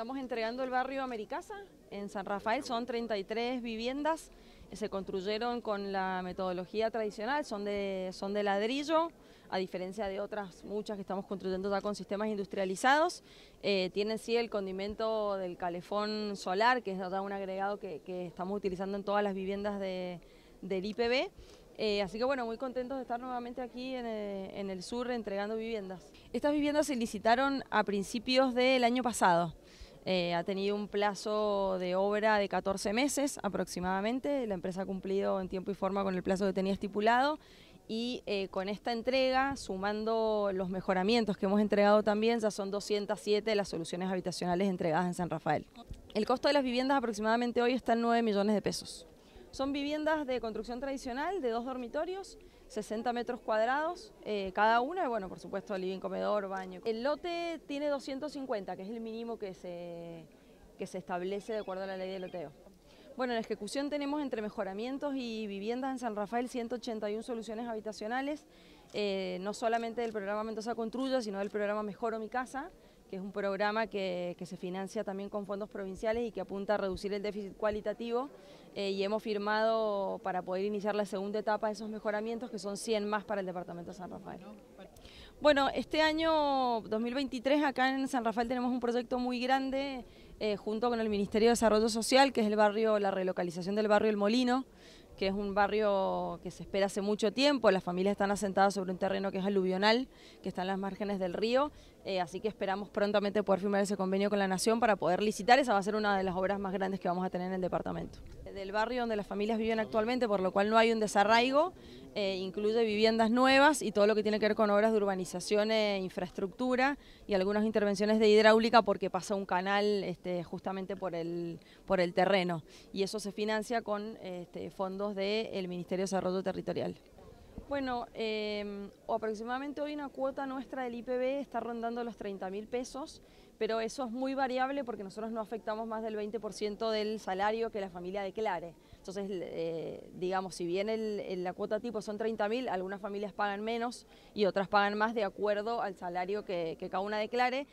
estamos entregando el barrio Americasa en San Rafael, son 33 viviendas, se construyeron con la metodología tradicional, son de, ladrillo, a diferencia de otras muchas que estamos construyendo ya con sistemas industrializados, eh, tienen sí el condimento del calefón solar, que es un agregado que, estamos utilizando en todas las viviendas del IPB, eh, así que bueno, muy contentos de estar nuevamente aquí en eh, en el sur entregando viviendas. Estas viviendas se licitaron a principios del año pasado. Eh, ha tenido un plazo de obra de 14 meses aproximadamente. La empresa ha cumplido en tiempo y forma con el plazo que tenía estipulado. Y eh, con esta entrega, sumando los mejoramientos que hemos entregado también, ya son 207 las soluciones habitacionales entregadas en San Rafael. El costo de las viviendas aproximadamente hoy está en 9 millones de pesos. Son viviendas de construcción tradicional de dos dormitorios, 60 metros cuadrados eh, cada una, y bueno, por supuesto, living, comedor, baño. El lote tiene 250, que es el mínimo que se, establece de acuerdo a la ley de loteo. Bueno, en ejecución tenemos entre mejoramientos y viviendas en San Rafael 181 soluciones habitacionales, eh, no solamente del programa Mendoza Construya, sino del programa Mejoro Mi Casa, que es un programa que, se financia también con fondos provinciales y que apunta a reducir el déficit cualitativo eh, y hemos firmado para poder iniciar la segunda etapa de esos mejoramientos que son 100 más para el departamento de San Rafael. Bueno, este año 2023 acá en San Rafael tenemos un proyecto muy grande eh, junto con el Ministerio de Desarrollo Social, que es el barrio, la relocalización del barrio El Molino, que es un barrio que se espera hace mucho tiempo, las familias están asentadas sobre un terreno que es aluvional, que está en las márgenes del río, eh, así que esperamos prontamente poder firmar ese convenio con la Nación para poder licitar, esa va a ser una de las obras más grandes que vamos a tener en el departamento del barrio donde las familias viven actualmente, por lo cual no hay un desarraigo, eh, incluye viviendas nuevas y todo lo que tiene que ver con obras de urbanización e infraestructura y algunas intervenciones de hidráulica porque pasa un canal este, justamente por el, por el terreno y eso se financia con este, fondos del Ministerio de Desarrollo Territorial. Bueno, em, aproximadamente hoy una cuota nuestra del IPB está rondando los 30 mil pesos, pero eso es muy variable porque nosotros no afectamos más del 20% del salario que la familia declare. Entonces, eh, digamos, si bien la cuota tipo son 30 mil, algunas familias pagan menos y otras pagan más de acuerdo al salario que cada una declare.